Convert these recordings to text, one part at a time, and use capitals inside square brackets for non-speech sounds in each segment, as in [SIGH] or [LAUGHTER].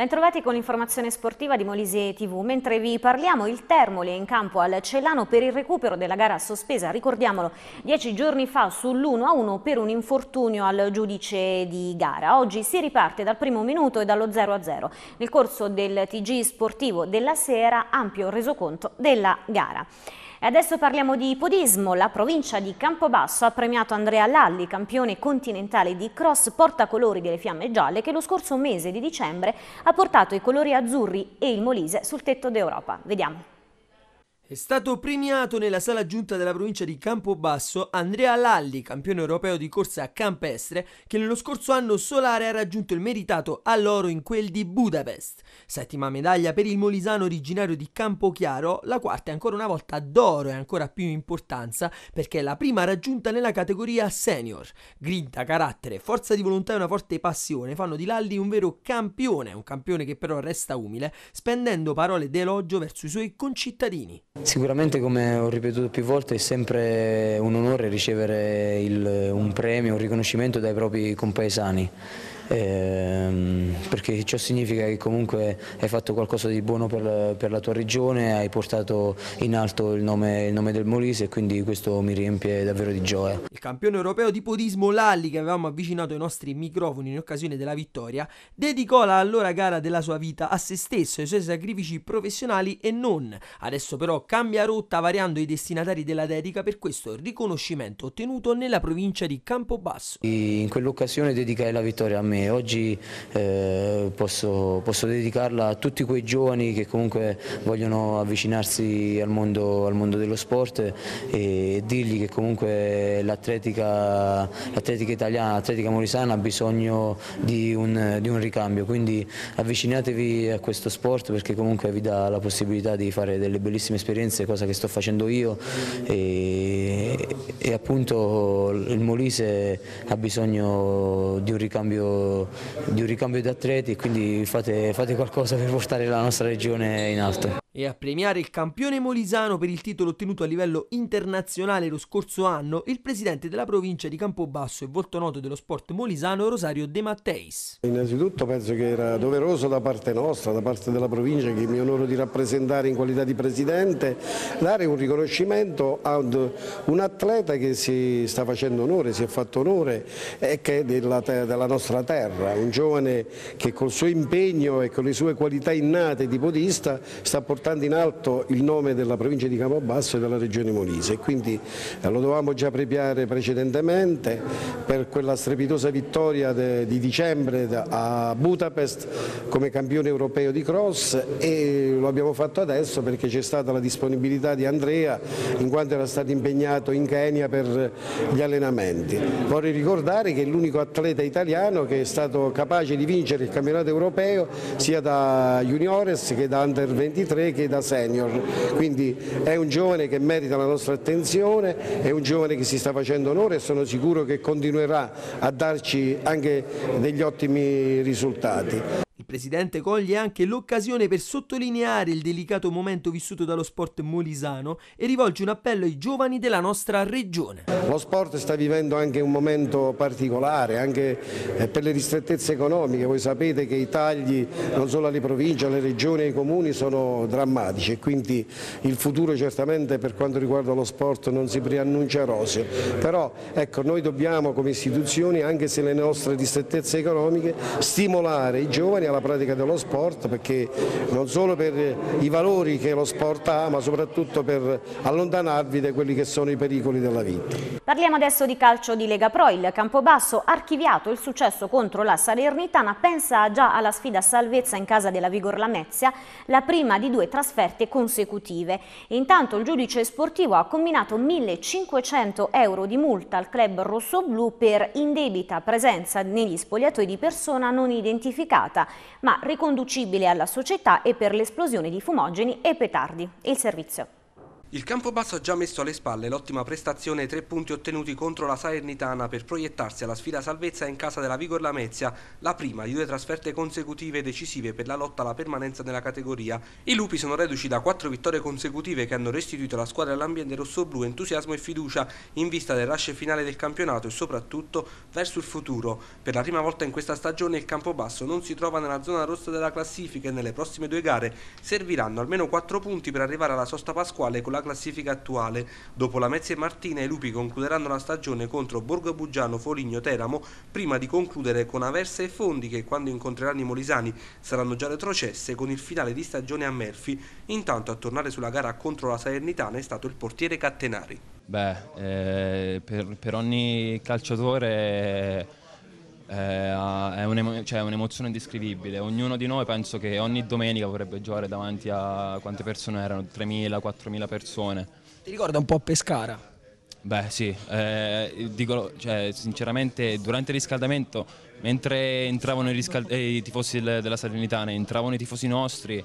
Bentrovati con l'informazione sportiva di Molise TV. Mentre vi parliamo, il Termoli è in campo al Celano per il recupero della gara sospesa, ricordiamolo, dieci giorni fa sull'1-1 per un infortunio al giudice di gara. Oggi si riparte dal primo minuto e dallo 0-0. Nel corso del TG sportivo della sera, ampio resoconto della gara. E adesso parliamo di podismo. La provincia di Campobasso ha premiato Andrea Lalli, campione continentale di cross portacolori delle fiamme gialle, che lo scorso mese di dicembre ha portato i colori azzurri e il Molise sul tetto d'Europa. Vediamo. È stato premiato nella sala giunta della provincia di Campobasso Andrea Lalli, campione europeo di corsa campestre, che nello scorso anno solare ha raggiunto il meritato all'oro in quel di Budapest. Settima medaglia per il molisano originario di Campochiaro, la quarta è ancora una volta d'oro e ancora più importanza perché è la prima raggiunta nella categoria senior. Grinta, carattere, forza di volontà e una forte passione fanno di Lalli un vero campione, un campione che però resta umile, spendendo parole d'elogio verso i suoi concittadini. Sicuramente come ho ripetuto più volte è sempre un onore ricevere il, un premio, un riconoscimento dai propri compaesani ehm, perché ciò significa che comunque hai fatto qualcosa di buono per, per la tua regione, hai portato in alto il nome, il nome del Molise e quindi questo mi riempie davvero di gioia. Il campione europeo di podismo Lalli che avevamo avvicinato ai nostri microfoni in occasione della vittoria dedicò la allora gara della sua vita a se stesso, ai suoi sacrifici professionali e non. Adesso però cambia rotta variando i destinatari della dedica per questo riconoscimento ottenuto nella provincia di Campobasso. In quell'occasione dedicai la vittoria a me giovani e oggi eh, posso, posso, dedicarla a tutti quei giovani che comunque vogliono avvicinarsi al mondo, al mondo dello sport e, e, dirgli che comunque l'atletica italiana, l'atletica molisana ha bisogno di un, di un ricambio, quindi avvicinatevi a questo sport perché comunque vi dà la possibilità di fare delle bellissime esperienze, cosa che sto facendo io e, e appunto il Molise ha bisogno di un ricambio di un ricambio di atleti, quindi fate, fate qualcosa per portare la nostra regione in alto e a premiare il campione molisano per il titolo ottenuto a livello internazionale lo scorso anno il presidente della provincia di Campobasso e volto noto dello sport molisano Rosario De Matteis. Innanzitutto penso che era doveroso da parte nostra, da parte della provincia che mi onoro di rappresentare in qualità di presidente, dare un riconoscimento ad un atleta che si sta facendo onore, si è fatto onore e che è della, della nostra terra, un giovane che col suo impegno e con le sue qualità innate di podista sta portando portando in alto il nome della provincia di Capobasso e della regione Molise. Quindi eh, lo dovevamo già prepiare precedentemente per quella strepitosa vittoria de, di dicembre a Budapest come campione europeo di cross e lo abbiamo fatto adesso perché c'è stata la disponibilità di Andrea in quanto era stato impegnato in Kenya per gli allenamenti. Vorrei ricordare che è l'unico atleta italiano che è stato capace di vincere il campionato europeo sia da juniores che da under 23 che da senior, quindi è un giovane che merita la nostra attenzione, è un giovane che si sta facendo onore e sono sicuro che continuerà a darci anche degli ottimi risultati presidente coglie anche l'occasione per sottolineare il delicato momento vissuto dallo sport molisano e rivolge un appello ai giovani della nostra regione. Lo sport sta vivendo anche un momento particolare, anche eh, per le ristrettezze economiche. Voi sapete che i tagli non solo alle province, alle regioni e ai comuni sono drammatici e quindi il futuro certamente per quanto riguarda lo sport non si preannuncia roseo. Però ecco, noi dobbiamo come istituzioni, anche se le nostre ristrettezze economiche, stimolare i giovani alla la pratica dello sport perché non solo per i valori che lo sport ha ma soprattutto per allontanarvi da quelli che sono i pericoli della vita. Parliamo adesso di calcio di Lega Pro, il Campobasso archiviato il successo contro la Salernitana pensa già alla sfida salvezza in casa della Vigor Lamezia, la prima di due trasferte consecutive. Intanto il giudice sportivo ha combinato 1500 euro di multa al club rossoblu per indebita presenza negli spogliatoi di persona non identificata ma riconducibile alla società e per l'esplosione di fumogeni e petardi. Il servizio. Il Campobasso ha già messo alle spalle l'ottima prestazione e tre punti ottenuti contro la Salernitana per proiettarsi alla sfida salvezza in casa della Vigor Lamezia, la prima di due trasferte consecutive decisive per la lotta alla permanenza nella categoria. I lupi sono reduci da quattro vittorie consecutive che hanno restituito alla squadra all'ambiente rossoblu entusiasmo e fiducia in vista del rush finale del campionato e soprattutto verso il futuro. Per la prima volta in questa stagione il Campobasso non si trova nella zona rossa della classifica e nelle prossime due gare serviranno almeno quattro punti per arrivare alla sosta pasquale con la la classifica attuale. Dopo la Mezia e Martina i lupi concluderanno la stagione contro Borgo Buggiano, Foligno, Teramo, prima di concludere con Aversa e Fondi che quando incontreranno i molisani saranno già retrocesse con il finale di stagione a Melfi. Intanto a tornare sulla gara contro la Salernitana è stato il portiere Cattenari. Beh, eh, per, per, ogni calciatore Eh... Eh, è un'emo- cioè, un'emozione indescrivibile. Ognuno di noi penso che ogni domenica vorrebbe giocare davanti a quante persone erano, 3.000, 4.000 persone. Ti ricorda un po' Pescara? Beh sì, eh, dico, cioè, sinceramente durante il riscaldamento, mentre entravano i, riscal- eh, i tifosi del, della Salernitana, entravano i tifosi nostri,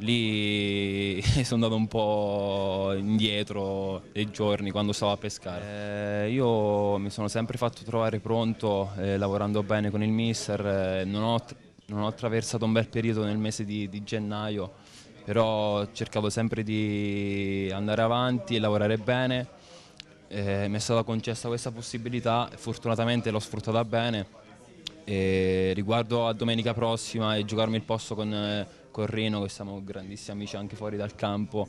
lì [LAUGHS] sono andato un po' indietro dei giorni quando stavo a pescare. Eh, io mi sono sempre fatto trovare pronto, eh, lavorando bene con il mister, eh, non, ho, non, ho, attraversato un bel periodo nel mese di, di gennaio, però ho cercato sempre di andare avanti e lavorare bene. Eh, mi è stata concessa questa possibilità, fortunatamente l'ho sfruttata bene. E eh, riguardo a domenica prossima e giocarmi il posto con con Rino, che siamo grandissimi amici anche fuori dal campo.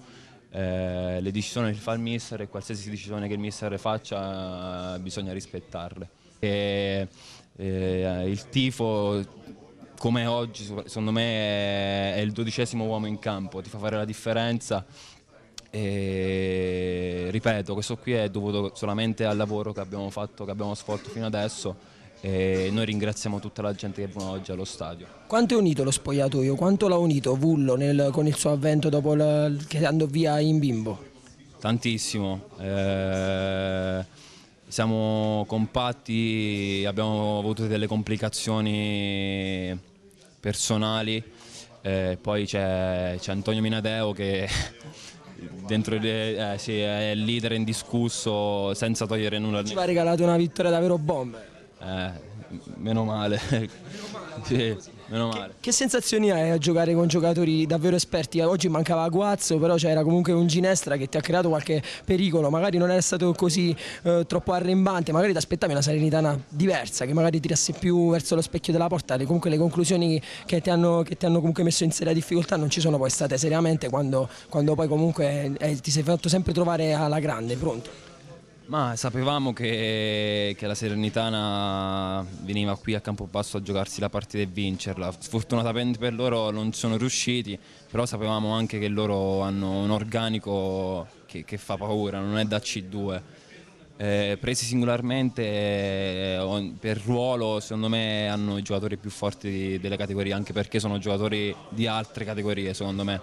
Eh, le decisioni che fa il mister e qualsiasi decisione che il mister faccia bisogna rispettarle. E, eh, il tifo come oggi secondo me è il dodicesimo uomo in campo, ti fa fare la differenza e ripeto questo qui è dovuto solamente al lavoro che abbiamo fatto, che abbiamo svolto fino adesso e noi ringraziamo tutta la gente che è venuta oggi allo stadio. Quanto è unito lo spogliatoio? Quanto l'ha unito Vullo nel, con il suo avvento dopo la, che andò via in bimbo? Tantissimo, eh, siamo compatti, abbiamo avuto delle complicazioni personali, eh, poi c'è Antonio Minadeo che [LAUGHS] dentro eh, sì, è il leader indiscusso senza togliere nulla. Ci ha regalato una vittoria davvero bomba. Eh, meno male. [LAUGHS] sì, meno male. Che, che, sensazioni hai a giocare con giocatori davvero esperti? Oggi mancava Guazzo, però c'era comunque un Ginestra che ti ha creato qualche pericolo. Magari non è stato così eh, troppo arrembante, magari ti aspettavi una Salernitana diversa, che magari tirasse più verso lo specchio della porta. comunque le conclusioni che ti, hanno, che ti hanno comunque messo in seria difficoltà non ci sono poi state seriamente quando, quando poi comunque eh, ti sei fatto sempre trovare alla grande, pronto? Ma sapevamo che, che, la Serenitana veniva qui a Campobasso a giocarsi la partita e vincerla. Sfortunatamente per loro non sono riusciti, però sapevamo anche che loro hanno un organico che, che fa paura, non è da C2. Eh, presi singolarmente eh, per ruolo secondo me hanno i giocatori più forti delle categorie anche perché sono giocatori di altre categorie secondo me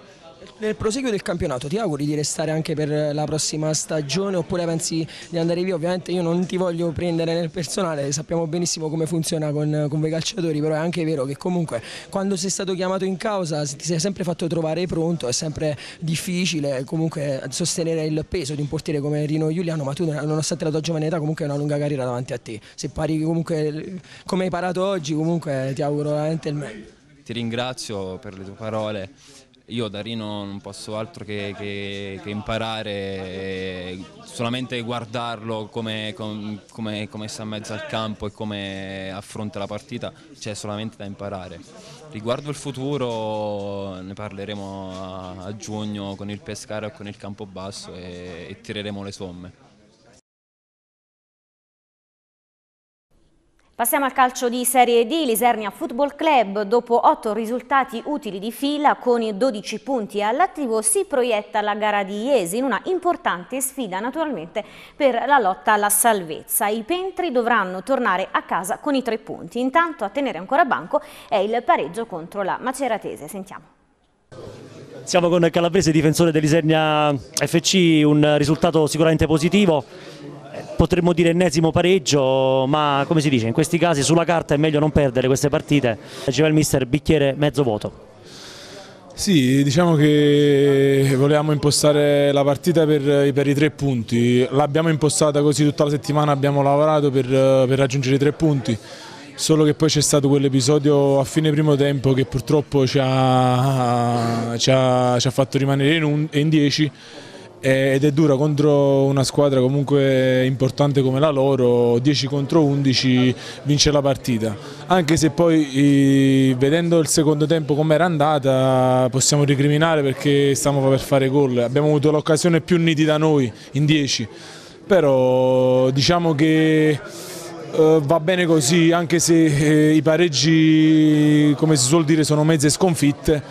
nel proseguo del campionato ti auguri di restare anche per la prossima stagione oppure pensi di andare via? Ovviamente io non ti voglio prendere nel personale, sappiamo benissimo come funziona con, con voi calciatori, però è anche vero che comunque quando sei stato chiamato in causa ti sei sempre fatto trovare pronto, è sempre difficile comunque sostenere il peso di un portiere come Rino Giuliano, ma tu nonostante la tua giovane età comunque hai una lunga carriera davanti a te. Se pari comunque come hai parato oggi comunque ti auguro veramente il meglio. Ti ringrazio per le tue parole io da Rino non posso altro che, che, che imparare, solamente guardarlo come, come, come, sta in mezzo al campo e come affronta la partita, c'è solamente da imparare. Riguardo il futuro ne parleremo a, a giugno con il Pescara o con il Campobasso e, e tireremo le somme. Passiamo al calcio di Serie D, Lisernia Football Club dopo otto risultati utili di fila con 12 punti all'attivo si proietta la gara di Iesi in una importante sfida naturalmente per la lotta alla salvezza. I Pentri dovranno tornare a casa con i tre punti, intanto a tenere ancora banco è il pareggio contro la Maceratese, sentiamo. Siamo con Calabrese, difensore dell'Isernia FC, un risultato sicuramente positivo potremmo dire ennesimo pareggio, ma come si dice, in questi casi sulla carta è meglio non perdere queste partite. Ci va il mister bicchiere mezzo vuoto. Sì, diciamo che volevamo impostare la partita per, per i tre punti, l'abbiamo impostata così tutta la settimana, abbiamo lavorato per, per raggiungere i tre punti, solo che poi c'è stato quell'episodio a fine primo tempo che purtroppo ci ha, ci ha, ci ha fatto rimanere in, 10. Eh, ed è dura contro una squadra comunque importante come la loro, 10 contro 11 vince la partita, anche se poi vedendo il secondo tempo come era andata possiamo ricriminare perché stiamo per fare gol, abbiamo avuto l'occasione più nitida noi in 10, però diciamo che... Eh, va bene così anche se eh, i pareggi come si suol dire sono mezze sconfitte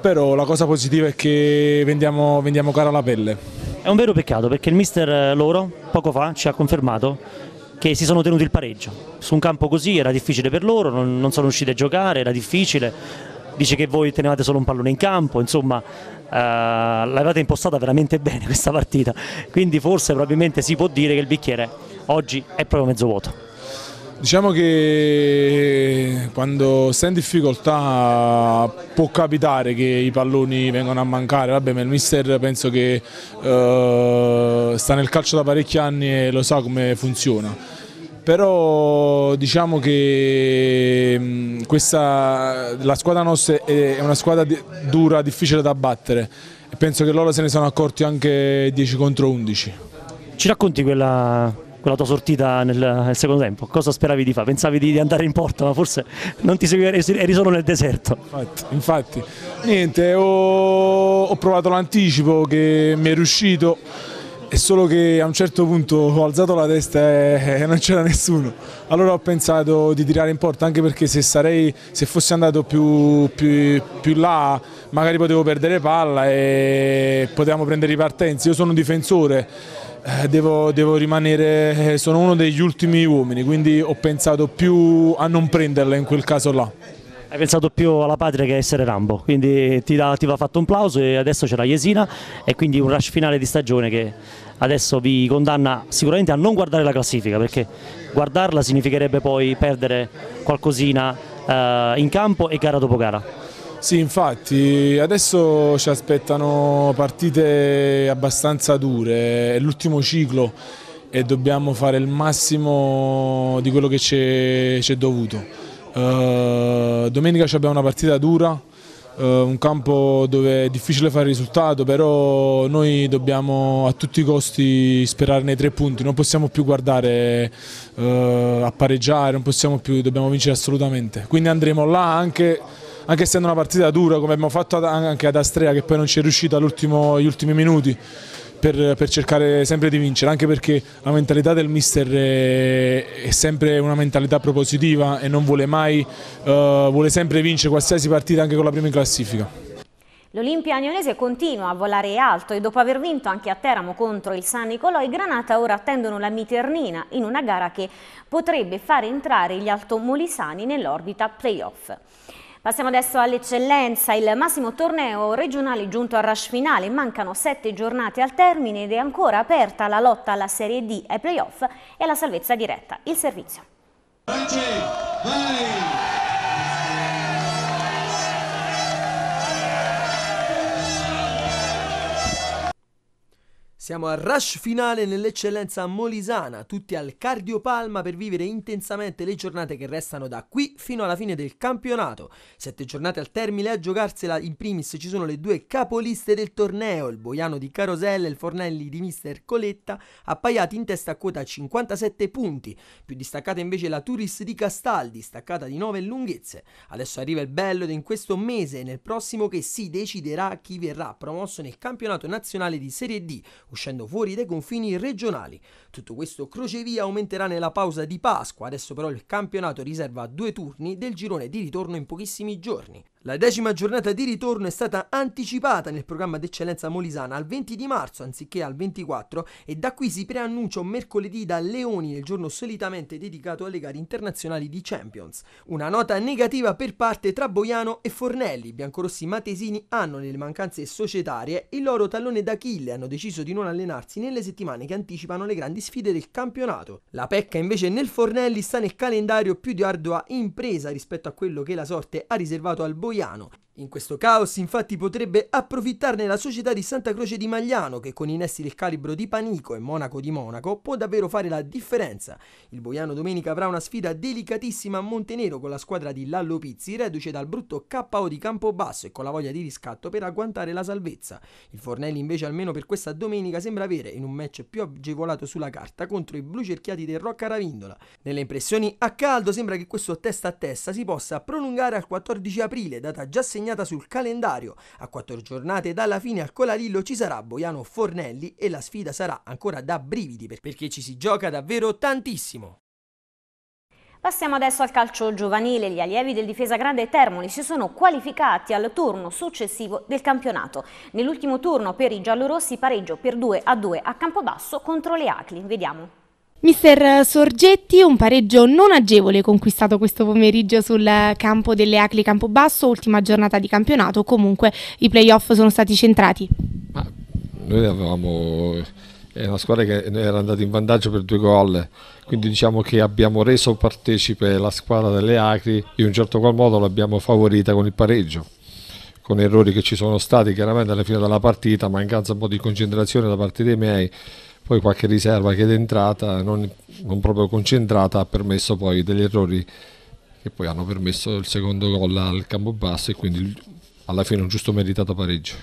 però la cosa positiva è che vendiamo, vendiamo cara la pelle. È un vero peccato perché il mister eh, loro poco fa ci ha confermato che si sono tenuti il pareggio. Su un campo così era difficile per loro, non, non sono riusciti a giocare, era difficile. Dice che voi tenevate solo un pallone in campo, insomma eh, l'avevate impostata veramente [LAUGHS] bene questa partita. Quindi forse probabilmente si può dire che il bicchiere oggi è proprio mezzo vuoto. Diciamo che eh, quando sei in difficoltà può capitare che i palloni vengano a mancare, vabbè ma il mister penso che eh, sta nel calcio da parecchi anni e lo sa come funziona. Però diciamo che mm, questa, la squadra nostra è una squadra dura, difficile da battere e penso che loro se ne sono accorti anche 10 contro 11. Ci racconti quella con la tua sortita nel, nel secondo tempo? Cosa speravi di fare? Pensavi di, di, andare in porta, ma forse non ti seguivi, eri solo nel deserto. Infatti, infatti. niente, ho, ho provato l'anticipo che mi è riuscito. È solo che a un certo punto ho alzato la testa e non c'era nessuno. Allora ho pensato di tirare in porta, anche perché se, sarei, se fossi andato più, più, più, là magari potevo perdere palla e potevamo prendere ripartenze. Io sono un difensore eh, devo, devo, rimanere, eh, sono uno degli ultimi uomini, quindi ho pensato più a non prenderla in quel caso là. Hai pensato più alla patria che a essere Rambo, quindi ti, da, ti va fatto un plauso e adesso c'è la Jesina e quindi un rush finale di stagione che adesso vi condanna sicuramente a non guardare la classifica perché guardarla significherebbe poi perdere qualcosina eh, in campo e gara dopo gara. Sì, infatti, adesso ci aspettano partite abbastanza dure, è l'ultimo ciclo e dobbiamo fare il massimo di quello che eh, ci è dovuto. Uh, domenica abbiamo una partita dura, uh, un campo dove è difficile fare risultato, però noi dobbiamo a tutti i costi sperare nei tre punti, non possiamo più guardare uh, a pareggiare, non possiamo più, dobbiamo vincere assolutamente. Quindi andremo là anche anche essendo una partita dura come abbiamo fatto anche ad Astrea che poi non ci è riuscita agli ultimi minuti per, per, cercare sempre di vincere, anche perché la mentalità del mister è, è sempre una mentalità propositiva e non vuole mai, eh, vuole sempre vincere qualsiasi partita anche con la prima in classifica. L'Olimpia Agnonese continua a volare alto e dopo aver vinto anche a Teramo contro il San Nicolò, i Granata ora attendono la Miternina in una gara che potrebbe far entrare gli altomolisani nell'orbita playoff. Passiamo adesso all'eccellenza, il massimo torneo regionale giunto al rush finale, mancano sette giornate al termine ed è ancora aperta la lotta alla Serie D, ai playoff e alla salvezza diretta. Il servizio. Vai, vai. Siamo al rush finale nell'eccellenza molisana, tutti al cardiopalma per vivere intensamente le giornate che restano da qui fino alla fine del campionato. Sette giornate al termine a giocarsela, in primis ci sono le due capoliste del torneo, il Boiano di Carosella e il Fornelli di Mister Coletta, appaiati in testa a quota 57 punti, più distaccata invece la Turis di Castaldi, staccata di 9 lunghezze. Adesso arriva il bello ed in questo mese e nel prossimo che si deciderà chi verrà promosso nel campionato nazionale di Serie D, uscendo fuori dai confini regionali. Tutto questo crocevia aumenterà nella pausa di Pasqua, adesso però il campionato riserva due turni del girone di ritorno in pochissimi giorni. La decima giornata di ritorno è stata anticipata nel programma d'eccellenza molisana al 20 di marzo anziché al 24 e da qui si preannuncia un mercoledì da Leoni nel giorno solitamente dedicato alle gare internazionali di Champions. Una nota negativa per parte tra Boiano e Fornelli. I biancorossi matesini hanno nelle mancanze societarie il loro tallone d'Achille hanno deciso di non allenarsi nelle settimane che anticipano le grandi sfide del campionato. La pecca invece nel Fornelli sta nel calendario più di ardua impresa rispetto a quello che la sorte ha riservato al Boiano Boiano in questo caos infatti potrebbe approfittarne la società di Santa Croce di Magliano che con innesti del calibro di Panico e Monaco di Monaco può davvero fare la differenza. Il Boiano domenica avrà una sfida delicatissima a Montenero con la squadra di Lallo Pizzi reduce dal brutto KO di Campobasso e con la voglia di riscatto per agguantare la salvezza. Il Fornelli invece almeno per questa domenica sembra avere in un match più agevolato sulla carta contro i blu cerchiati del Rocca Ravindola. Nelle impressioni a caldo sembra che questo testa a testa si possa prolungare al 14 aprile data già segnata segnata sul calendario. A quattro giornate dalla fine al Colalillo ci sarà Boiano Fornelli e la sfida sarà ancora da brividi perché ci si gioca davvero tantissimo. Passiamo adesso al calcio giovanile. Gli allievi del Difesa Grande Termoli si sono qualificati al turno successivo del campionato. Nell'ultimo turno per i giallorossi pareggio per 2 a 2 a Campobasso contro le Acli. Vediamo. Mister Sorgetti, un pareggio non agevole conquistato questo pomeriggio sul campo delle Acli Campobasso, ultima giornata di campionato, comunque i playoff sono stati centrati. Ma noi avevamo è una squadra che era andata in vantaggio per due gol, quindi diciamo che abbiamo reso partecipe la squadra delle Acri in un certo qual modo l'abbiamo favorita con il pareggio con errori che ci sono stati chiaramente alla fine della partita, mancanza un po' di concentrazione da parte dei miei poi qualche riserva che è entrata non, non proprio concentrata ha permesso poi degli errori che poi hanno permesso il secondo gol al campo basso e quindi alla fine un giusto meritato pareggio.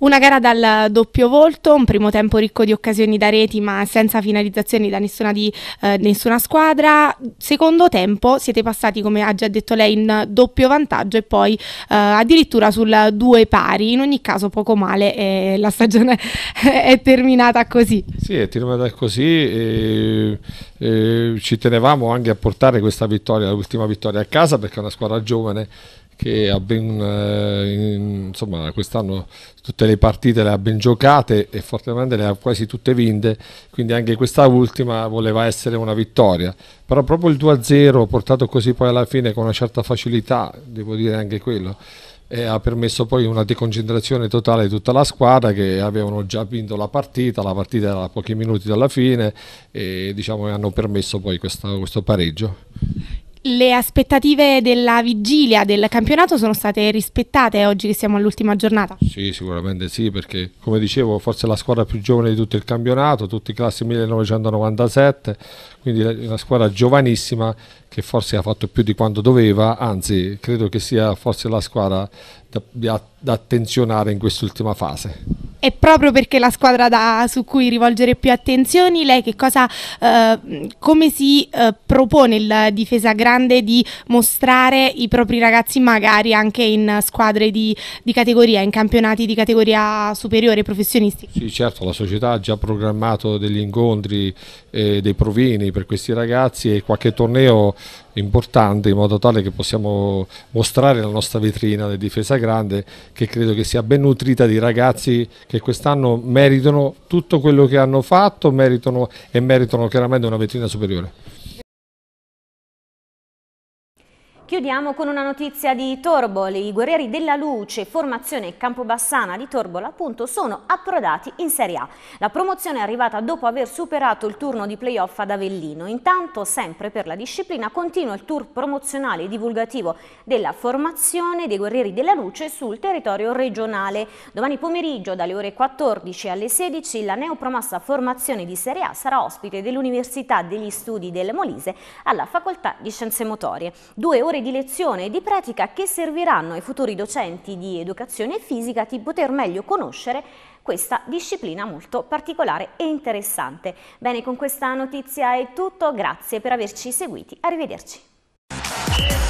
Una gara dal doppio volto, un primo tempo ricco di occasioni da reti ma senza finalizzazioni da nessuna, di, eh, nessuna squadra. Secondo tempo siete passati, come ha già detto lei, in doppio vantaggio e poi eh, addirittura sul due pari. In ogni caso poco male eh, la stagione [LAUGHS] è terminata così. Sì, è terminata così. E, e ci tenevamo anche a portare questa vittoria, l'ultima vittoria a casa perché è una squadra giovane che ha ben, eh, insomma, quest'anno tutte le partite le ha ben giocate e fortemente le ha quasi tutte vinte, quindi anche questa ultima voleva essere una vittoria. Però proprio il 2-0 portato così poi alla fine con una certa facilità, devo dire anche quello, eh, ha permesso poi una deconcentrazione totale di tutta la squadra che avevano già vinto la partita, la partita era a pochi minuti dalla fine e diciamo hanno permesso poi questo, questo pareggio le aspettative della vigilia del campionato sono state rispettate oggi che siamo all'ultima giornata? Sì, sicuramente sì, perché come dicevo forse è la squadra più giovane di tutto il campionato, tutti classi 1997, quindi una squadra giovanissima che forse ha fatto più di quanto doveva, anzi credo che sia forse la squadra da, da attenzionare in quest'ultima fase. E proprio perché la squadra da, su cui rivolgere più attenzioni, lei che cosa, eh, come si eh, propone il difesa grande di mostrare i propri ragazzi magari anche in squadre di, di categoria, in campionati di categoria superiore, professionisti? Sì certo, la società ha già programmato degli incontri eh, dei provini per questi ragazzi e qualche torneo importante in modo tale che possiamo mostrare la nostra vetrina di difesa grande che credo che sia ben nutrita di ragazzi che quest'anno meritano tutto quello che hanno fatto meritano, e meritano chiaramente una vetrina superiore. Chiudiamo con una notizia di Torbol. I Guerrieri della Luce, formazione Campobassana di Torbol, appunto, sono approdati in Serie A. La promozione è arrivata dopo aver superato il turno di playoff ad Avellino. Intanto, sempre per la disciplina, continua il tour promozionale e divulgativo della formazione dei Guerrieri della Luce sul territorio regionale. Domani pomeriggio, dalle ore 14 alle 16, la neopromossa formazione di Serie A sarà ospite dell'Università degli Studi del Molise alla Facoltà di Scienze Motorie. Due ore materie di lezione e di pratica che serviranno ai futuri docenti di educazione fisica di poter meglio conoscere questa disciplina molto particolare e interessante. Bene, con questa notizia è tutto, grazie per averci seguiti, arrivederci.